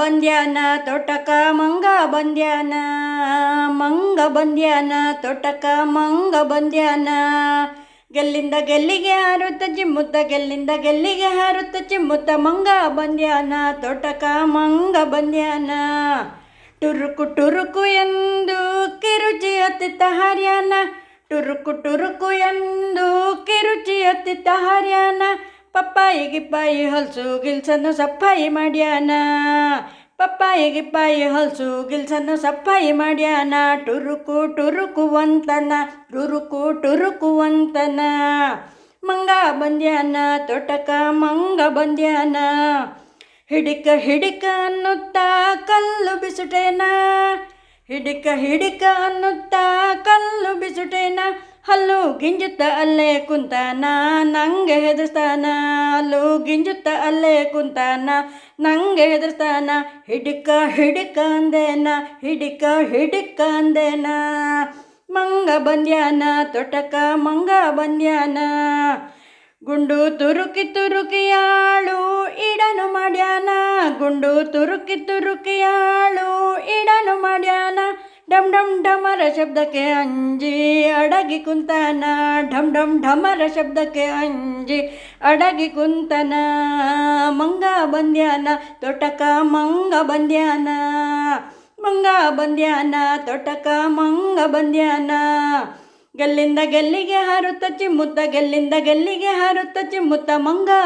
ಬಂದ್ಯಾನ ತೊಟಕ ಮಂಗ ಬಂದ್ಯಾನ ಮಂಗ ಬಂದ್ಯಾನ ತೊಟಕ ಮಂಗ ಬಂದ್ಯಾನ ಗೆಲ್ಲಿಂದ ಗೆಲ್ಲಿಗೆ ಹಾರುತ್ತ ಚಿಮ್ಮುತ್ತ ಗೆಲ್ಲಿಂದ ಗೆಲ್ಲಿಗೆ ಹಾರುತ್ತ ಚಿಮ್ಮುತ್ತ ಮಂಗ ಬಂದ್ಯಾನ ತೋಟಕ ಮಂಗ ಬಂದ್ಯಾನ ಟುರುಕು ಟುರುಕು ಎಂದು ಕಿರುಚಿ ಅತ್ತಿತ್ತ ಹರ್ಯಾನ ಟುರುಕು ಟುರುಕು ಎಂದು ಕಿರುಚಿ ಅತ್ತಿತ್ತ ಹರ್ಯಾನ ಪಪ್ಪಾಯಿ ಗಿಪ್ಪಾಯಿ ಹೊಲಸು ಗಿಲ್ಸನ್ನು ಸಫಾಯಿ ಮಾಡ್ಯಾನ ಪಪ್ಪಾಯಿ ಗಿಪ್ಪಾಯಿ ಹೊಲಸು ಗಿಲ್ಸನ್ನು ಸಫಾಯಿ ಮಾಡ್ಯಾನ ಟುರುಕು ಟುರುಕುವಂತನ ಟುರುಕು ಟುರುಕುವಂತನ ಮಂಗ ಬಂದ್ಯಾನ ತೋಟಕ ಮಂಗ ಬಂದ್ಯಾನ ಹಿಡಿಕ ಹಿಡಿಕ ಅನ್ನುತ್ತ ಕಲ್ಲು ಬಿಸುಟೇನ ಹಿಡಿಕ ಹಿಡಿಕ ಅನ್ನುತ್ತ ಕಲ್ಲು ಬಿಸುಟೇ ಗಿಂಜುತ್ತ ಅಲ್ಲೇ ಕುಂತಾನ ನಂಗೆ ಹೆದರ್ಸ್ತಾನ ಅಲ್ಲು ಗಿಂಜುತ್ತ ಅಲ್ಲೇ ಕುಂತಾನ ನಂಗೆ ಹೆದರ್ಸ್ತಾನ ಹಿಡಿಕ ಹಿಡಿಕ ಅಂದೇನ ಹಿಡಿಕ ಹಿಡಿಕ ಅಂದೇನ ಮಂಗ ಬಂದ್ಯಾನ ತೊಟಕ ಮಂಗ ಬಂದ್ಯಾನ ಗುಂಡು ತುರುಕಿ ತುರುಕಿಯಾಳು ಇಡನು ಮಾಡ್ಯಾನ ಗುಂಡು ತುರುಕಿ ತುರುಕಿಯಾಳು ಇಡನು ಮಾಡ್ಯಾನ ಡಮ್ ಡಮ್ ಢಮರ ಶಬ್ದಕ್ಕೆ ಅಂಜಿ ಅಡಗಿ ಕುಂತನ ಢಮ್ ಡಮ್ ಢಮರ ಶಬ್ದಕ್ಕೆ ಅಂಜಿ ಅಡಗಿ ಕುಂತನ ಮಂಗ ಬಂದ್ಯಾನ ತೊಟಕ ಮಂಗ ಬಂದ್ಯಾನ ಮಂಗ ಬಂದ್ಯಾನ ತೊಟಕ ಮಂಗ ಬಂದ್ಯಾನ ಗಲ್ಲಿಂದ ಗಲ್ಲಿಗೆ ಹಾರುತ್ತ ಚಿಮ್ಮುತ್ತ ಗಲ್ಲಿಂದ ಗಲ್ಲಿಗೆ ಹಾರುತ್ತ ಚಿಮ್ಮುತ್ತ ಮಂಗ